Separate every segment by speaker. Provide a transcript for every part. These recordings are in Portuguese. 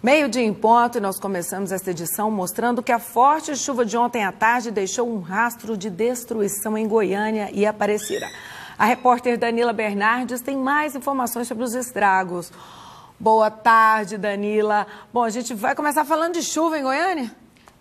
Speaker 1: Meio dia em ponto e nós começamos esta edição mostrando que a forte chuva de ontem à tarde deixou um rastro de destruição em Goiânia e Aparecida. A repórter Danila Bernardes tem mais informações sobre os estragos. Boa tarde, Danila. Bom, a gente vai começar falando de chuva em Goiânia?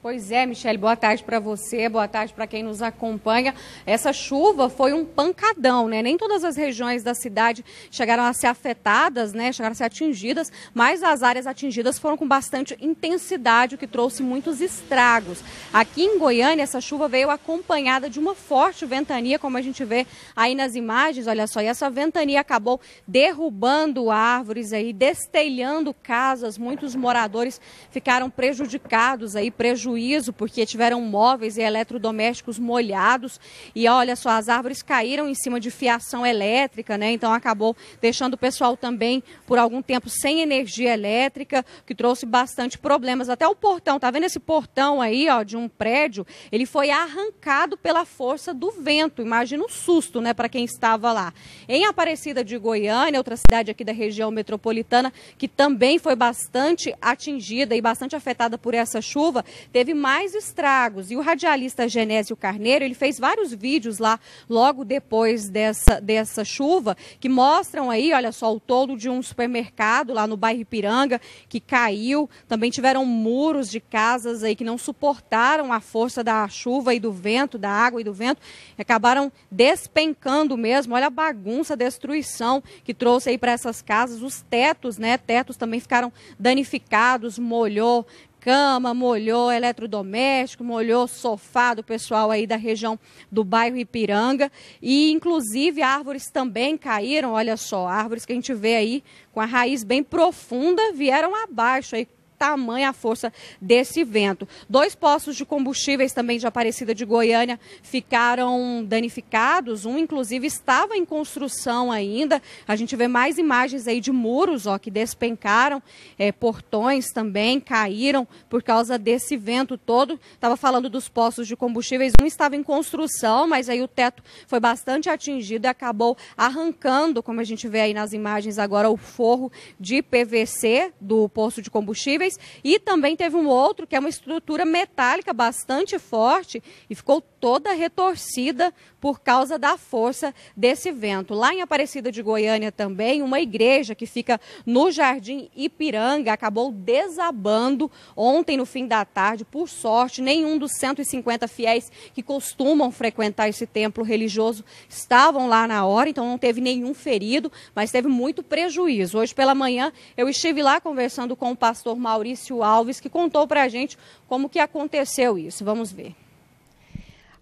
Speaker 1: Pois é, Michele, boa tarde para você, boa tarde para quem nos acompanha. Essa chuva foi um pancadão, né? Nem todas as regiões da cidade chegaram a ser afetadas, né? Chegaram a ser atingidas, mas as áreas atingidas foram com bastante intensidade, o que trouxe muitos estragos. Aqui em Goiânia, essa chuva veio acompanhada de uma forte ventania, como a gente vê aí nas imagens, olha só. E essa ventania acabou derrubando árvores aí, destelhando casas, muitos moradores ficaram prejudicados aí, prejuízos prejuízo porque tiveram móveis e eletrodomésticos molhados e olha só, as árvores caíram em cima de fiação elétrica, né? Então acabou deixando o pessoal também por algum tempo sem energia elétrica, que trouxe bastante problemas. Até o portão, tá vendo esse portão aí, ó, de um prédio? Ele foi arrancado pela força do vento. Imagina um susto, né, para quem estava lá. Em Aparecida de Goiânia, outra cidade aqui da região metropolitana, que também foi bastante atingida e bastante afetada por essa chuva, teve teve mais estragos. E o radialista Genésio Carneiro, ele fez vários vídeos lá logo depois dessa, dessa chuva, que mostram aí, olha só, o toldo de um supermercado lá no bairro Ipiranga, que caiu. Também tiveram muros de casas aí que não suportaram a força da chuva e do vento, da água e do vento, acabaram despencando mesmo. Olha a bagunça, a destruição que trouxe aí para essas casas. Os tetos, né? Tetos também ficaram danificados, molhou, cama, molhou eletrodoméstico, molhou sofá do pessoal aí da região do bairro Ipiranga. E, inclusive, árvores também caíram, olha só, árvores que a gente vê aí com a raiz bem profunda vieram abaixo aí tamanha a força desse vento. Dois postos de combustíveis também de Aparecida de Goiânia ficaram danificados, um inclusive estava em construção ainda. A gente vê mais imagens aí de muros, ó, que despencaram, é, portões também caíram por causa desse vento todo. Estava falando dos postos de combustíveis, um estava em construção, mas aí o teto foi bastante atingido e acabou arrancando, como a gente vê aí nas imagens agora, o forro de PVC do posto de combustíveis móveis e também teve um outro que é uma estrutura metálica bastante forte e ficou toda retorcida por causa da força desse vento. Lá em Aparecida de Goiânia também, uma igreja que fica no Jardim Ipiranga acabou desabando ontem no fim da tarde. Por sorte, nenhum dos 150 fiéis que costumam frequentar esse templo religioso estavam lá na hora, então não teve nenhum ferido, mas teve muito prejuízo. Hoje pela manhã eu estive lá conversando com o pastor Mauro Maurício Alves, que contou para a gente como que aconteceu isso. Vamos ver.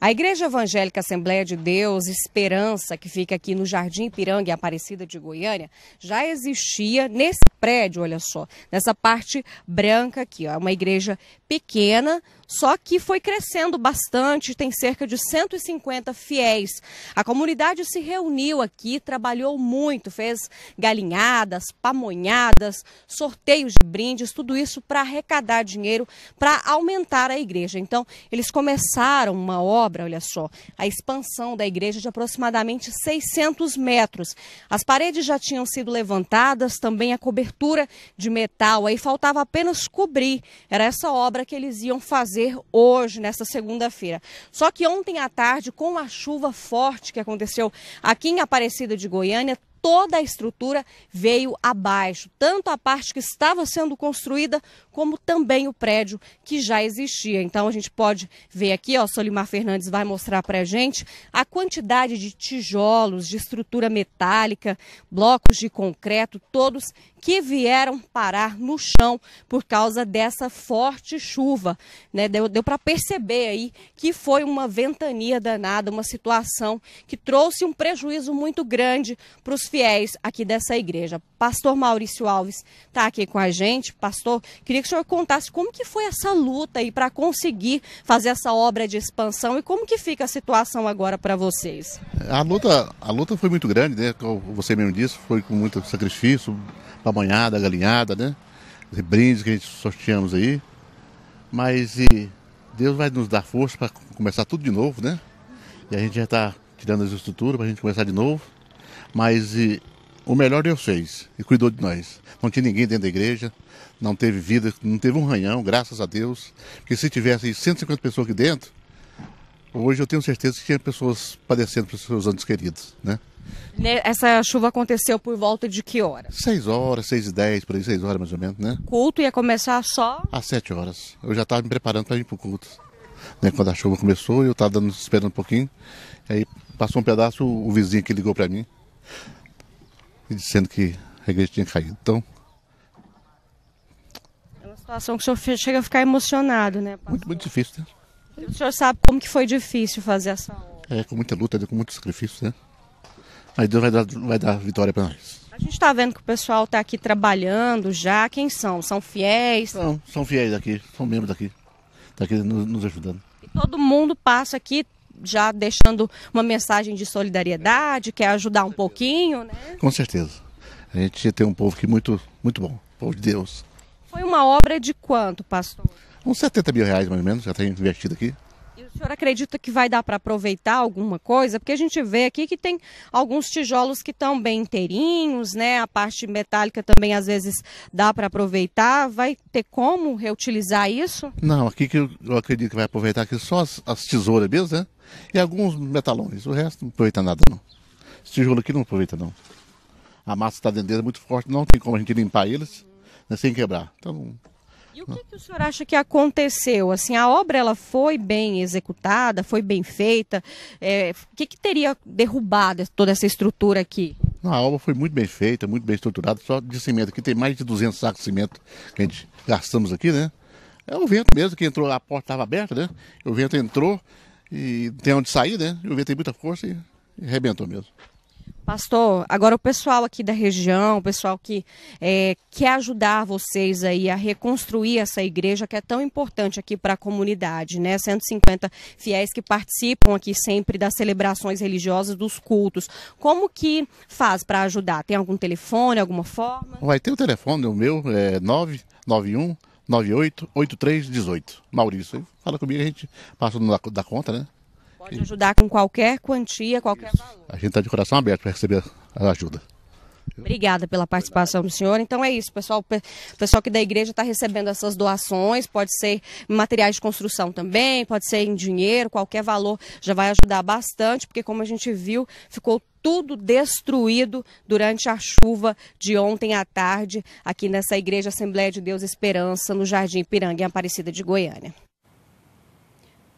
Speaker 1: A Igreja Evangélica Assembleia de Deus Esperança, que fica aqui no Jardim Ipiranga, em Aparecida de Goiânia, já existia nesse prédio, olha só, nessa parte branca aqui, ó, é uma igreja pequena, só que foi crescendo bastante, tem cerca de 150 fiéis. A comunidade se reuniu aqui, trabalhou muito, fez galinhadas, pamonhadas, sorteios de brindes, tudo isso para arrecadar dinheiro para aumentar a igreja. Então, eles começaram uma obra, olha só, a expansão da igreja de aproximadamente 600 metros. As paredes já tinham sido levantadas, também a cobertura de metal, aí faltava apenas cobrir. Era essa obra que eles iam fazer fazer hoje, nesta segunda-feira. Só que ontem à tarde, com a chuva forte que aconteceu aqui em Aparecida de Goiânia, toda a estrutura veio abaixo, tanto a parte que estava sendo construída como também o prédio que já existia. Então a gente pode ver aqui, ó, Solimar Fernandes vai mostrar para a gente a quantidade de tijolos, de estrutura metálica, blocos de concreto, todos que vieram parar no chão por causa dessa forte chuva. Né? Deu, deu para perceber aí que foi uma ventania danada, uma situação que trouxe um prejuízo muito grande para os fiéis aqui dessa igreja. Pastor Maurício Alves está aqui com a gente. Pastor, queria que o senhor contasse como que foi essa luta aí para conseguir fazer essa obra de expansão e como que fica a situação agora para vocês.
Speaker 2: A luta, a luta foi muito grande, né? Como você mesmo disse, foi com muito sacrifício, pamonhada, galinhada, né? Os brindes que a gente sorteamos aí. Mas e Deus vai nos dar força para começar tudo de novo, né? E a gente já está tirando as estruturas para a gente começar de novo. Mas e o melhor Deus fez e cuidou de nós. Não tinha ninguém dentro da igreja, não teve vida, não teve um ranhão, graças a Deus. Porque se tivesse 150 pessoas aqui dentro, hoje eu tenho certeza que tinha pessoas padecendo pelos seus anos queridos, né?
Speaker 1: Essa chuva aconteceu por volta de que hora?
Speaker 2: 6 horas, 6 e 10, por aí, 6 horas mais ou menos, né? O
Speaker 1: culto ia começar só?
Speaker 2: Às 7 horas. Eu já estava me preparando para ir para o culto. Né? Quando a chuva começou, eu estava esperando um pouquinho. Aí passou um pedaço, o vizinho que ligou para mim dizendo que a igreja tinha caído. Então.
Speaker 1: É uma situação que o senhor chega a ficar emocionado, né? Pastor? Muito, muito difícil, né? O senhor sabe como que foi difícil fazer essa obra.
Speaker 2: É, com muita luta, com muito sacrifício, né? Mas Deus vai dar, vai dar vitória para nós.
Speaker 1: A gente está vendo que o pessoal está aqui trabalhando já. Quem são? São fiéis? São,
Speaker 2: são fiéis aqui, são membros daqui. Está aqui nos, nos ajudando.
Speaker 1: E todo mundo passa aqui, já deixando uma mensagem de solidariedade, quer ajudar um pouquinho, né?
Speaker 2: Com certeza. A gente tem um povo que muito, muito bom, povo de Deus.
Speaker 1: Foi uma obra de quanto, pastor?
Speaker 2: Uns 70 mil reais, mais ou menos, já tem tá investido aqui.
Speaker 1: E o senhor acredita que vai dar para aproveitar alguma coisa? Porque a gente vê aqui que tem alguns tijolos que estão bem inteirinhos, né? A parte metálica também às vezes dá para aproveitar. Vai ter como reutilizar isso?
Speaker 2: Não, aqui que eu, acredito que vai aproveitar aqui só as, as, tesouras mesmo, né? E alguns metalões. O resto não aproveita nada não. Esse tijolo aqui não aproveita não. A massa está dentro dele é muito forte, não tem como a gente limpar eles né, sem quebrar. Então
Speaker 1: e o que, que o senhor acha que aconteceu? Assim, a obra ela foi bem executada, foi bem feita. É, o que, que teria derrubado toda essa estrutura aqui?
Speaker 2: A obra foi muito bem feita, muito bem estruturada, só de cimento. Aqui tem mais de 200 sacos de cimento que a gente gastamos aqui, né? É o vento mesmo que entrou, a porta estava aberta, né? O vento entrou e tem onde sair, né? o vento tem muita força e arrebentou mesmo.
Speaker 1: Pastor, agora o pessoal aqui da região, o pessoal que é, quer ajudar vocês aí a reconstruir essa igreja que é tão importante aqui para a comunidade, né? 150 fiéis que participam aqui sempre das celebrações religiosas, dos cultos. Como que faz para ajudar? Tem algum telefone, alguma forma?
Speaker 2: Vai ter o telefone, o meu é 991 988318. Maurício, fala comigo, a gente passa número da conta, né?
Speaker 1: Pode ajudar com qualquer quantia, qualquer Isso. valor.
Speaker 2: A gente está de coração aberto para receber a ajuda.
Speaker 1: Obrigada pela participação do senhor. Então é isso, pessoal. O pessoal que da igreja está recebendo essas doações, pode ser materiais de construção também, pode ser em dinheiro, qualquer valor já vai ajudar bastante, porque como a gente viu, ficou tudo destruído durante a chuva de ontem à tarde aqui nessa igreja Assembleia de Deus Esperança no Jardim Piranga, em Aparecida de Goiânia.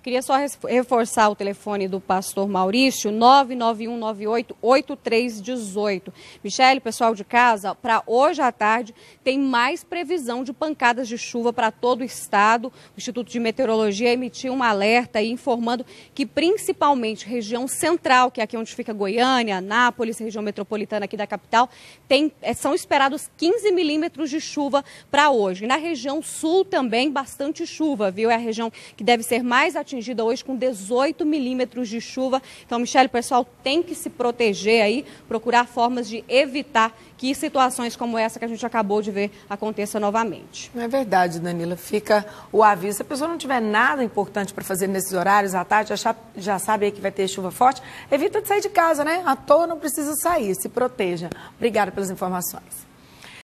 Speaker 1: Queria só reforçar o telefone do pastor Maurício, 991988318. Michele, pessoal de casa, para hoje à tarde tem mais previsão de pancadas de chuva para todo o estado. O Instituto de Meteorologia emitiu um alerta aí, informando que principalmente região central, que é aqui onde fica Goiânia, Anápolis, região metropolitana aqui da capital, tem, eh, são esperados 15 milímetros de chuva para hoje. E na região sul também bastante chuva, viu? É a região que deve ser mais atingida atingida hoje com 18 milímetros de chuva. Então, Michele, o pessoal tem que se proteger aí, procurar formas de evitar que situações como essa que a gente acabou de ver aconteça novamente. Não é verdade, Danila. Fica o aviso. Se a pessoa não tiver nada importante para fazer nesses horários à tarde, já, já sabe que vai ter chuva forte, evita de sair de casa, né? À toa não precisa sair, se proteja. Obrigada pelas informações.